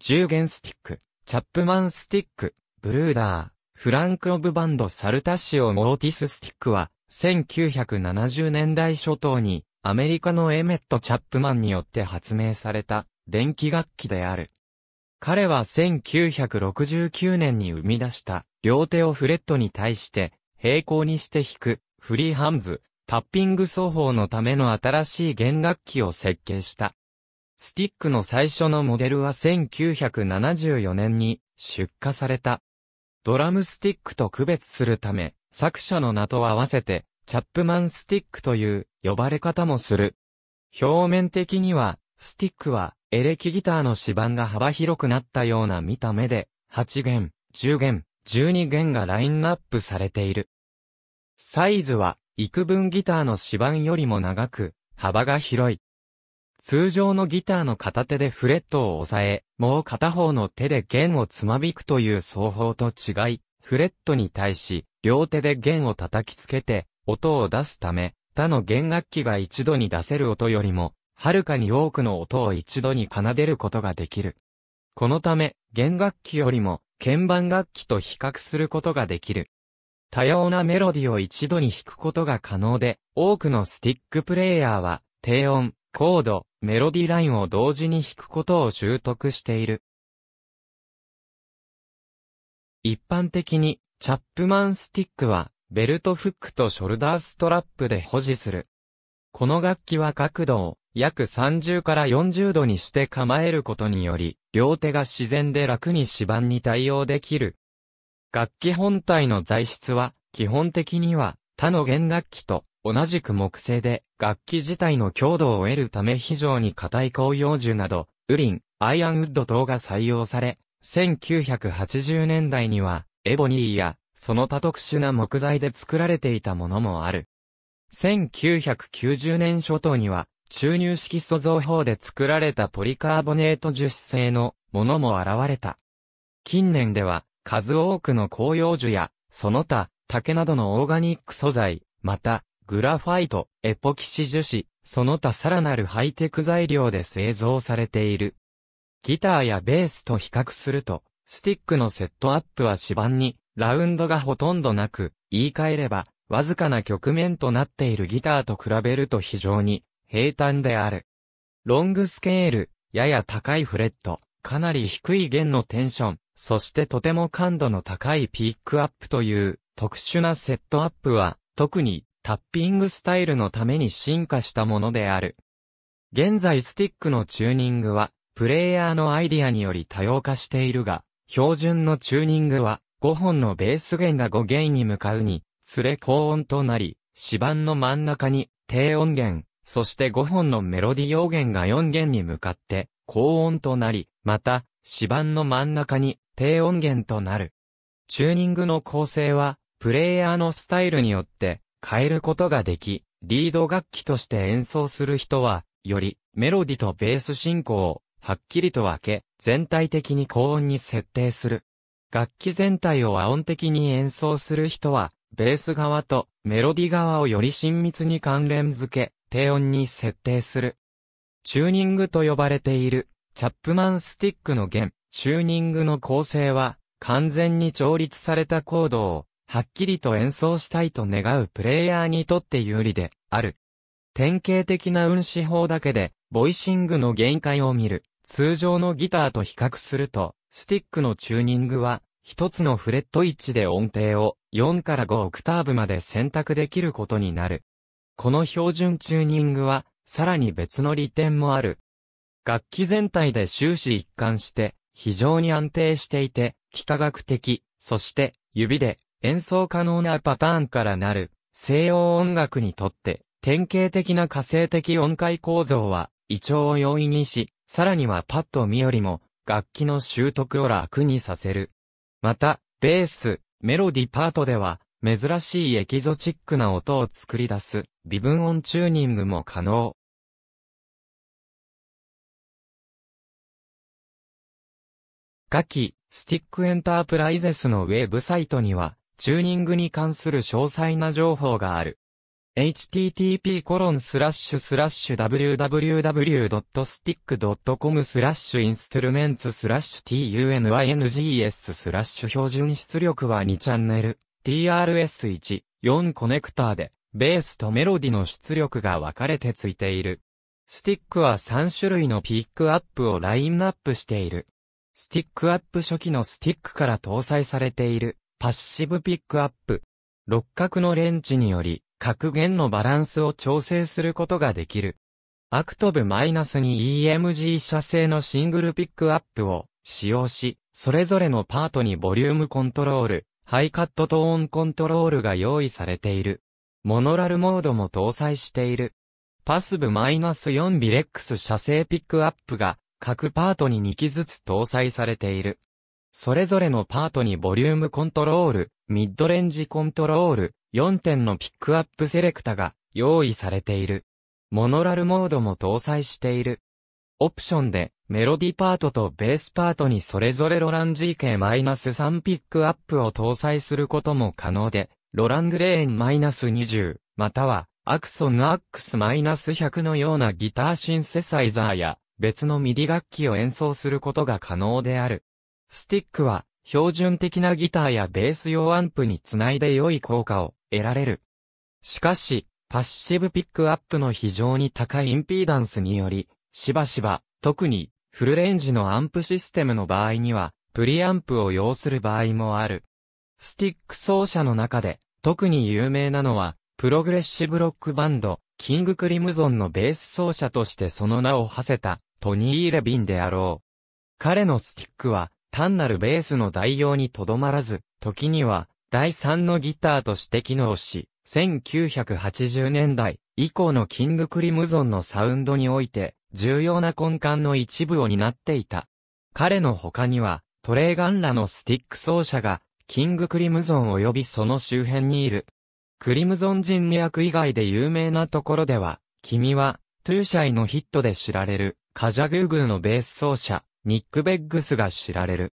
10弦スティック、チャップマンスティック、ブルーダー、フランク・オブ・バンド・サルタシオ・モーティス・スティックは、1970年代初頭に、アメリカのエメット・チャップマンによって発明された、電気楽器である。彼は1969年に生み出した、両手をフレットに対して、平行にして弾く、フリーハンズ、タッピング奏法のための新しい弦楽器を設計した。スティックの最初のモデルは1974年に出荷された。ドラムスティックと区別するため、作者の名と合わせて、チャップマンスティックという呼ばれ方もする。表面的には、スティックはエレキギターの指板が幅広くなったような見た目で、8弦、10弦、12弦がラインナップされている。サイズは、幾分ギターの指板よりも長く、幅が広い。通常のギターの片手でフレットを押さえ、もう片方の手で弦をつまびくという奏法と違い、フレットに対し、両手で弦を叩きつけて、音を出すため、他の弦楽器が一度に出せる音よりも、はるかに多くの音を一度に奏でることができる。このため、弦楽器よりも、鍵盤楽器と比較することができる。多様なメロディを一度に弾くことが可能で、多くのスティックプレイヤーは、低音、コード、メロディラインを同時に弾くことを習得している。一般的に、チャップマンスティックは、ベルトフックとショルダーストラップで保持する。この楽器は角度を約30から40度にして構えることにより、両手が自然で楽に指板に対応できる。楽器本体の材質は、基本的には他の弦楽器と同じく木製で、楽器自体の強度を得るため非常に硬い紅葉樹など、ウリン、アイアンウッド等が採用され、1980年代には、エボニーや、その他特殊な木材で作られていたものもある。1990年初頭には、注入式素造法で作られたポリカーボネート樹脂製のものも現れた。近年では、数多くの紅葉樹や、その他、竹などのオーガニック素材、また、グラファイト、エポキシ樹脂、その他さらなるハイテク材料で製造されている。ギターやベースと比較すると、スティックのセットアップは指板に、ラウンドがほとんどなく、言い換えれば、わずかな局面となっているギターと比べると非常に平坦である。ロングスケール、やや高いフレット、かなり低い弦のテンション、そしてとても感度の高いピックアップという特殊なセットアップは、特にタッピングスタイルのために進化したものである。現在スティックのチューニングは、プレイヤーのアイディアにより多様化しているが、標準のチューニングは、5本のベース弦が5弦に向かうに、つれ高音となり、指板の真ん中に低音弦、そして5本のメロディ用弦が4弦に向かって高音となり、また、指板の真ん中に低音源となる。チューニングの構成は、プレイヤーのスタイルによって変えることができ、リード楽器として演奏する人は、よりメロディとベース進行をはっきりと分け、全体的に高音に設定する。楽器全体を和音的に演奏する人は、ベース側とメロディ側をより親密に関連づけ、低音に設定する。チューニングと呼ばれている、チャップマンスティックの弦、チューニングの構成は、完全に調律されたコードを、はっきりと演奏したいと願うプレイヤーにとって有利である。典型的な運指法だけで、ボイシングの限界を見る。通常のギターと比較すると、スティックのチューニングは、一つのフレット位置で音程を4から5オクターブまで選択できることになる。この標準チューニングは、さらに別の利点もある。楽器全体で終始一貫して、非常に安定していて、幾何学的、そして、指で演奏可能なパターンからなる、西洋音楽にとって、典型的な火星的音階構造は、胃腸を容易にし、さらにはパッと見よりも、楽器の習得を楽にさせる。また、ベース、メロディパートでは、珍しいエキゾチックな音を作り出す、微分音チューニングも可能。下記、スティックエンタープライゼスのウェブサイトには、チューニングに関する詳細な情報がある。http://www.stick.com スラッシュ i n s t r u メ e n t s スラッシュ tunings スラッシュ標準出力は2チャンネル TRS1 4コネクターでベースとメロディの出力が分かれてついている。スティックは3種類のピックアップをラインナップしている。スティックアップ初期のスティックから搭載されているパッシブピックアップ。六角のレンチにより、格弦のバランスを調整することができる。アクトブ -2EMG 射精のシングルピックアップを使用し、それぞれのパートにボリュームコントロール、ハイカットトーンコントロールが用意されている。モノラルモードも搭載している。パスブ -4 ビレックス射精ピックアップが各パートに2機ずつ搭載されている。それぞれのパートにボリュームコントロール、ミッドレンジコントロール、4点のピックアップセレクタが用意されている。モノラルモードも搭載している。オプションでメロディパートとベースパートにそれぞれロラン GK-3 ピックアップを搭載することも可能で、ロラングレーン -20、またはアクソンアックス -100 のようなギターシンセサイザーや別のミディ楽器を演奏することが可能である。スティックは、標準的なギターやベース用アンプにつないで良い効果を得られる。しかし、パッシブピックアップの非常に高いインピーダンスにより、しばしば、特に、フルレンジのアンプシステムの場合には、プリアンプを要する場合もある。スティック奏者の中で、特に有名なのは、プログレッシブロックバンド、キングクリムゾンのベース奏者としてその名を馳せた、トニー・レビンであろう。彼のスティックは、単なるベースの代用にとどまらず、時には、第3のギターとして機能し、1980年代以降のキングクリムゾンのサウンドにおいて、重要な根幹の一部を担っていた。彼の他には、トレーガンらのスティック奏者が、キングクリムゾン及びその周辺にいる。クリムゾン人脈以外で有名なところでは、君は、トゥーシャイのヒットで知られる、カジャグーグーのベース奏者、ニック・ベッグスが知られる。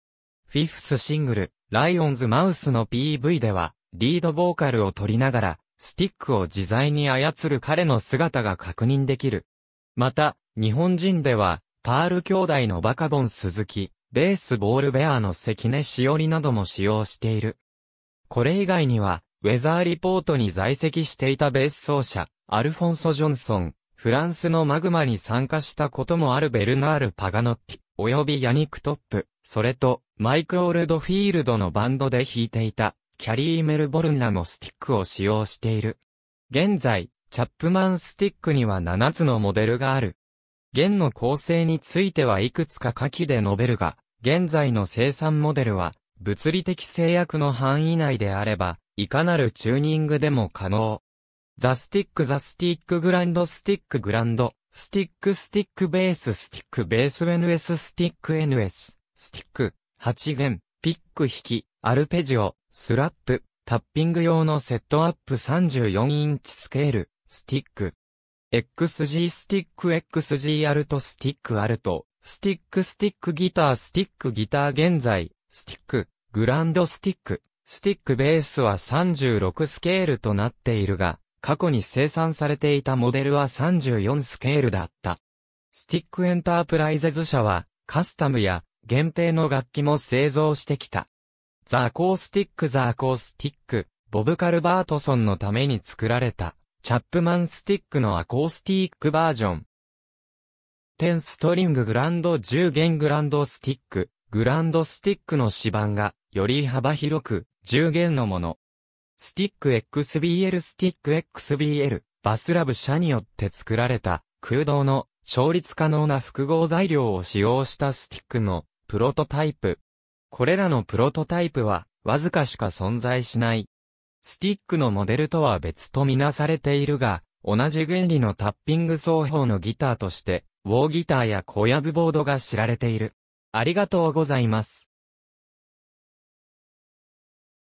フィフスシングル、ライオンズ・マウスの PV では、リードボーカルを取りながら、スティックを自在に操る彼の姿が確認できる。また、日本人では、パール兄弟のバカボン鈴木、ベースボールベアの関根しおりなども使用している。これ以外には、ウェザーリポートに在籍していたベース奏者、アルフォンソ・ジョンソン、フランスのマグマに参加したこともあるベルナール・パガノッティ、及びヤニック・トップ、それと、マイク・オールドフィールドのバンドで弾いていた、キャリー・メルボルナのスティックを使用している。現在、チャップマンスティックには7つのモデルがある。弦の構成についてはいくつか下記で述べるが、現在の生産モデルは、物理的制約の範囲内であれば、いかなるチューニングでも可能。ザスティックザスティックグランドスティックグランド、スティックスティックベーススティックベース NS スティック NS、スティック、8弦、ピック引き、アルペジオ、スラップ、タッピング用のセットアップ34インチスケール、スティック。XG スティック XG アルトスティックアルト、スティックスティックギタースティックギター現在、スティック、グランドスティック、スティックベースは36スケールとなっているが、過去に生産されていたモデルは34スケールだった。スティックエンタープライゼズ社は、カスタムや限定の楽器も製造してきた。ザ・アコースティック・ザ・アコースティック、ボブ・カルバートソンのために作られた、チャップマン・スティックのアコースティックバージョン。10ストリンググランド10弦グランドスティック、グランドスティックの指板が、より幅広く、10弦のもの、スティック XBL スティック XBL バスラブ社によって作られた空洞の調律可能な複合材料を使用したスティックのプロトタイプ。これらのプロトタイプはわずかしか存在しない。スティックのモデルとは別とみなされているが、同じ原理のタッピング奏法のギターとして、ウォーギターや小ブボードが知られている。ありがとうございます。